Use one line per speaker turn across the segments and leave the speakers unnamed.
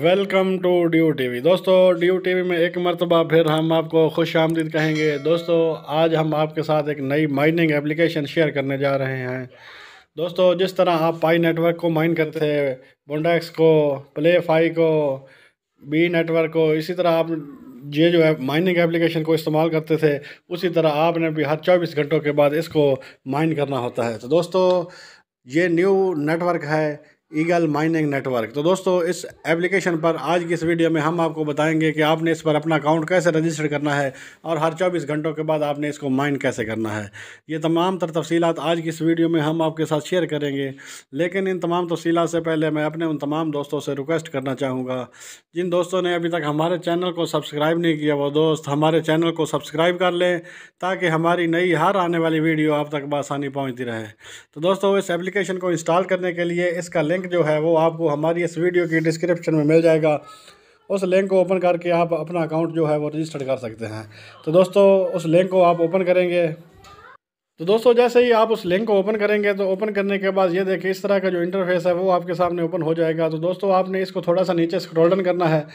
welcome to D T V दोस्तों U T V में एक मरतबा फिर हम आपको खुश आमदीद कहेंगे दोस्तों आज हम आपके साथ एक नई माइनिंग एप्लीकेशन शेयर करने जा रहे हैं दोस्तों जिस तरह आप पाई नेटवर्क को माइन करते थे बोंडाक्स को प्ले फाई को बी नेटवर्क को इसी तरह आप ये जो है माइनिंग एप्लीकेशन को इस्तेमाल करते थे उसी तरह आपने भी हर चौबीस घंटों के बाद इसको माइन करना होता है तो दोस्तों ये न्यू नेटवर्क है ईगल माइनिंग नेटवर्क तो दोस्तों इस एप्लीकेशन पर आज की इस वीडियो में हम आपको बताएंगे कि आपने इस पर अपना अकाउंट कैसे रजिस्टर करना है और हर चौबीस घंटों के बाद आपने इसको माइन कैसे करना है ये तमाम तर तफसीत आज की इस वीडियो में हम आपके साथ शेयर करेंगे लेकिन इन तमाम तफसीत से पहले मैं अपने उन तमाम दोस्तों से रिक्वेस्ट करना चाहूँगा जिन दोस्तों ने अभी तक हमारे चैनल को सब्सक्राइब नहीं किया वो दोस्त हमारे चैनल को सब्सक्राइब कर लें ताकि हमारी नई हर आने वाली वीडियो आप तक बसानी पहुँचती रहे तो दोस्तों इस एप्लीकेशन को इंस्टॉल करने के लिए इसका लिंक लिंक जो है वो आपको हमारी इस वीडियो की डिस्क्रिप्शन में मिल जाएगा उस लिंक को ओपन करके आप अपना अकाउंट जो है वो रजिस्टर कर सकते हैं तो दोस्तों उस लिंक को आप ओपन करेंगे तो दोस्तों जैसे ही आप उस लिंक को ओपन करेंगे तो ओपन करने के बाद ये देखिए इस तरह का जो इंटरफेस है वो आपके सामने ओपन हो जाएगा तो दोस्तों आपने इसको थोड़ा सा नीचे स्क्रॉल डाउन करना है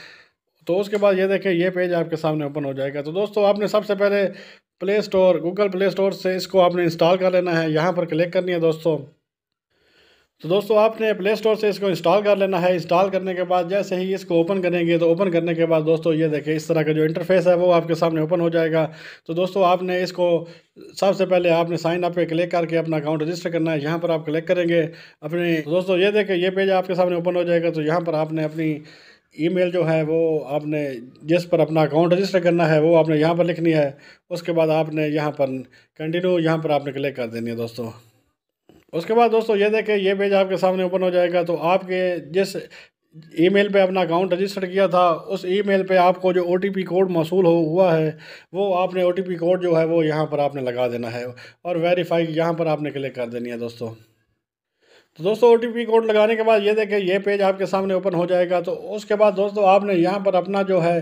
तो उसके बाद ये देखें ये पेज आपके सामने ओपन हो जाएगा तो दोस्तों आपने सबसे पहले play store Google play store से इसको आपने इंस्टॉल कर लेना है यहाँ पर क्लिक करनी है दोस्तों तो दोस्तों आपने प्ले स्टोर से इसको इंस्टॉल कर लेना है इंस्टॉल करने के बाद जैसे ही इसको ओपन करेंगे तो ओपन करने के बाद दोस्तों ये देखें इस तरह का जो इंटरफेस है वो आपके सामने ओपन हो जाएगा तो दोस्तों आपने इसको सबसे पहले आपने साइन अप पे क्लिक करके अपना अकाउंट रजिस्टर करना है यहाँ पर आप क्लिक करेंगे अपने तो दोस्तों ये देखें ये पेज आपके सामने ओपन हो जाएगा तो यहाँ पर आपने अपनी ईमेल जो है वो आपने जिस पर अपना अकाउंट रजिस्टर करना है वो आपने यहाँ पर लिखनी है उसके बाद आपने यहाँ पर कंटिन्यू यहाँ पर आपने क्लिक कर देनी है दोस्तों उसके बाद दोस्तों ये देखें ये पेज आपके सामने ओपन हो जाएगा तो आपके जिस ईमेल पे अपना अकाउंट रजिस्टर किया था उस ईमेल पे आपको जो ओ कोड मौसू हो हुआ है वो आपने ओ कोड जो है वो यहाँ पर आपने लगा देना है और वेरीफाई यहाँ पर आपने क्लिक कर देनी है दोस्तों तो दोस्तों ओ कोड लगाने के बाद ये देखें ये पेज आपके सामने ओपन हो जाएगा तो उसके बाद दोस्तों आपने यहाँ पर अपना जो है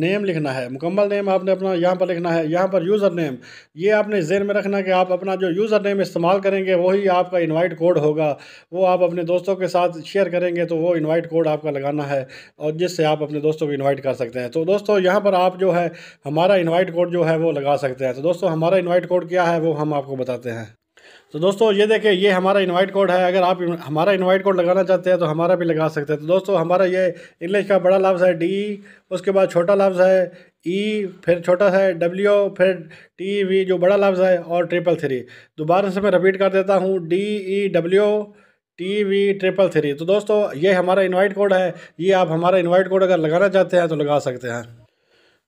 नेम लिखना है मुकम्मल नेम आपने अपना यहाँ पर लिखना है यहाँ पर यूज़र नेम ये आपने जेन में रखना कि आप अपना जो यूज़र नेम इस्तेमाल करेंगे वही आपका इनवाइट कोड होगा वो आप अपने दोस्तों के साथ शेयर करेंगे तो वो इनवाइट कोड आपका लगाना है और जिससे आप अपने दोस्तों को इनवाइट कर सकते हैं तो दोस्तों यहाँ पर आप जो है हमारा इन्वाइट कोड जो है वो लगा सकते हैं तो दोस्तों हमारा इन्वाइट कोड क्या है वो हम आपको बताते हैं तो दोस्तों ये देखें ये हमारा इनवाइट कोड है अगर आप हमारा इनवाइट कोड लगाना चाहते हैं तो हमारा भी लगा सकते हैं तो दोस्तों हमारा ये इंग्लिश का बड़ा लफ्ज़ है डी उसके बाद छोटा लफ्ज़ है ई e, फिर छोटा है डब्ल्यू फिर टी वी जो बड़ा लफ्ज़ है और ट्रिपल थ्री दोबारा से मैं रिपीट कर देता हूँ D E W T V triple three तो दोस्तों ये हमारा इन्वाइट कोड है ये आप हमारा इन्वाइट कोड अगर लगाना चाहते हैं तो लगा सकते हैं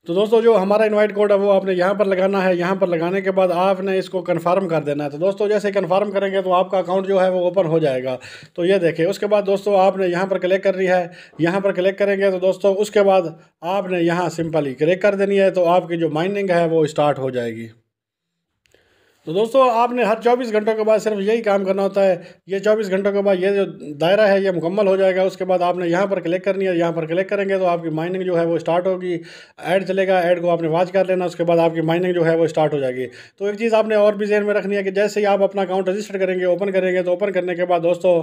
तो दोस्तों जो हमारा इनवाइट कोड है वो आपने यहाँ पर लगाना है यहाँ पर लगाने के बाद आपने इसको कन्फर्म कर देना है तो दोस्तों जैसे कन्फर्म करेंगे तो आपका अकाउंट जो है वो ओपन हो जाएगा तो ये देखिए उसके बाद दोस्तों आपने यहाँ पर क्लिक रही है यहाँ पर क्लिक करेंगे तो दोस्तों उसके बाद आपने यहाँ सिंपली क्लिक कर देनी है तो आपकी जो माइनिंग है वो स्टार्ट हो जाएगी तो दोस्तों आपने हर 24 घंटों के बाद सिर्फ यही काम करना होता है ये 24 घंटों के बाद ये जो दायरा है ये मुकम्मल हो जाएगा उसके बाद आपने यहाँ पर क्लिक करनी है यहाँ पर क्लिक करेंगे तो आपकी माइनिंग जो है वो स्टार्ट होगी ऐड चलेगा ऐड को आपने वाच कर लेना उसके बाद आपकी माइनिंग जो है वो स्टार्ट हो जाएगी तो एक चीज़ आपने और भी जहन में रखनी है कि जैसे ही आप अपना अकाउंट रजिस्टर करेंगे ओपन करेंगे तो ओपन करने के बाद दोस्तों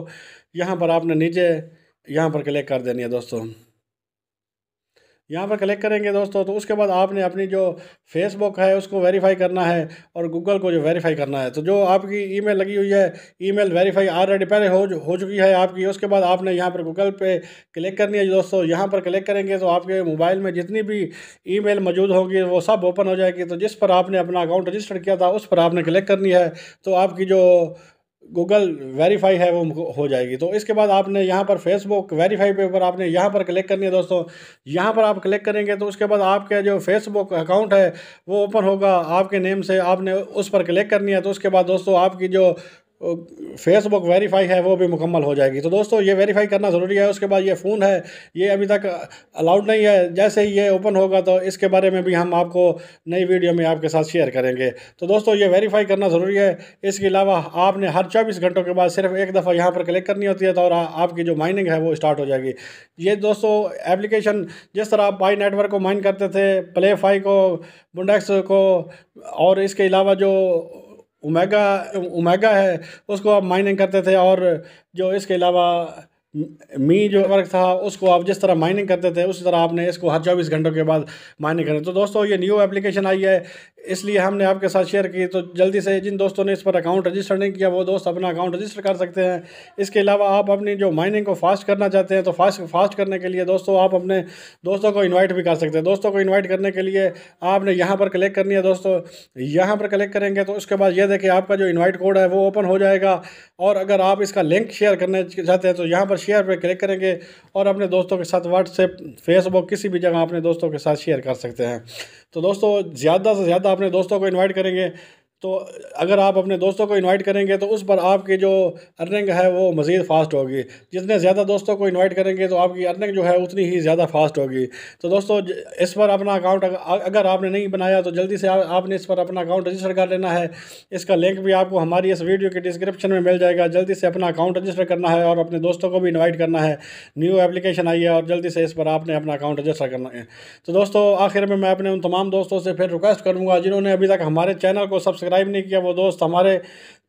यहाँ पर आपने नीचे यहाँ पर क्लिक कर देनी है दोस्तों यहाँ पर क्लिक करेंगे दोस्तों तो उसके बाद आपने अपनी जो फेसबुक है उसको वेरीफाई करना है और गूगल को जो वेरीफाई करना है तो जो आपकी ईमेल लगी हुई है ईमेल वेरीफाई ऑलरेडी पहले हो हो चुकी है आपकी उसके बाद आपने यहाँ पर गूगल पे क्लिक करनी है दोस्तों यहाँ पर क्लिक करेंगे तो आपके मोबाइल में जितनी भी ई मौजूद होगी वो सब ओपन हो जाएगी तो जिस पर आपने अपना अकाउंट रजिस्टर किया था उस पर आपने क्लिक करनी है तो आपकी जो गूगल वेरीफाई है वो हो जाएगी तो इसके बाद आपने यहाँ पर फेसबुक वेरीफाई पे ऊपर आपने यहाँ पर क्लिक करनी है दोस्तों यहाँ पर आप क्लिक करेंगे तो उसके बाद आपके जो फेसबुक अकाउंट है वो ओपन होगा आपके नेम से आपने उस पर क्लिक करनी है तो उसके बाद दोस्तों आपकी जो फेसबुक वेरीफाई है वो भी मुकम्मल हो जाएगी तो दोस्तों ये वेरीफाई करना ज़रूरी है उसके बाद ये फ़ोन है ये अभी तक अलाउड नहीं है जैसे ही ये ओपन होगा तो इसके बारे में भी हम आपको नई वीडियो में आपके साथ शेयर करेंगे तो दोस्तों ये वेरीफाई करना ज़रूरी है इसके अलावा आपने हर चौबीस घंटों के बाद सिर्फ एक दफ़ा यहाँ पर क्लिक करनी होती है तो और आपकी जो माइनिंग है वो स्टार्ट हो जाएगी ये दोस्तों एप्लीकेशन जिस तरह आप बाई नेटवर्क को माइन करते थे प्लेफाई को बुंडेक्स को और इसके अलावा जो ओमेगा ओमेगा है उसको आप माइनिंग करते थे और जो इसके अलावा मी जो वर्क था उसको आप जिस तरह माइनिंग करते थे उसी तरह आपने इसको हर चौबीस घंटों के बाद माइनिंग करें तो दोस्तों ये न्यू एप्लीकेशन आई है इसलिए हमने आपके साथ शेयर की तो जल्दी से जिन दोस्तों ने इस पर अकाउंट रजिस्टर नहीं किया वो दोस्त अपना अकाउंट रजिस्टर कर सकते हैं इसके अलावा आप अपनी जो माइनिंग को फास्ट करना चाहते हैं तो फास्ट फास्ट करने के लिए दोस्तों आप अपने दोस्तों को इन्वाइट भी कर सकते हैं दोस्तों को इन्वाइट करने के लिए आपने यहाँ पर कलेक्ट करनी है दोस्तों यहाँ पर कलेक्ट करेंगे तो उसके बाद ये देखिए आपका जो इन्वाइट कोड है वो ओपन हो जाएगा और अगर आप इसका लिंक शेयर करना चाहते हैं तो यहाँ पर शेयर पर क्लिक करेंगे और अपने दोस्तों के साथ व्हाट्सएप फेसबुक किसी भी जगह अपने दोस्तों के साथ शेयर कर सकते हैं तो दोस्तों ज़्यादा से ज़्यादा अपने दोस्तों को इन्वाइट करेंगे तो अगर आप अपने दोस्तों को इनवाइट करेंगे तो उस पर आपकी जो अर्निंग है वो मज़ीद फास्ट होगी जितने ज़्यादा दोस्तों को इनवाइट करेंगे तो आपकी अर्निंग जो है उतनी ही ज़्यादा फास्ट होगी तो दोस्तों इस पर अपना अकाउंट अगर आपने नहीं बनाया तो जल्दी से आ, आपने इस पर अपना अकाउंट रजिस्टर कर लेना है इसका लिंक भी आपको हमारी इस वीडियो के डिस्क्रिप्शन में मिल जाएगा जल्दी से अपना अकाउंट रजिस्टर करना है और अपने दोस्तों को भी इन्वाइट करना है न्यू एप्लीकेशन आई है और जल्दी से इस पर आपने अपना अकाउंट रजिस्टर करना है तो दोस्तों आखिर में मैं अपने उन तमाम दोस्तों से फिर रिक्वेस्ट करूँगा जिन्होंने अभी तक हमारे चैनल को सब्सक्राइब सब्सक्राइब नहीं किया वो दोस्त हमारे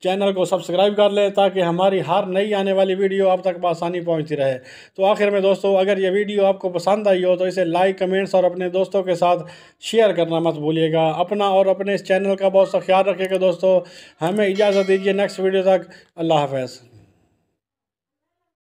चैनल को सब्सक्राइब कर लें ताकि हमारी हर नई आने वाली वीडियो आप तक आसानी पहुंचती रहे तो आखिर में दोस्तों अगर ये वीडियो आपको पसंद आई हो तो इसे लाइक कमेंट्स और अपने दोस्तों के साथ शेयर करना मत भूलिएगा अपना और अपने इस चैनल का बहुत सा ख्याल रखिएगा दोस्तों हमें इजाज़त दीजिए नेक्स्ट वीडियो तक अल्लाह हाफ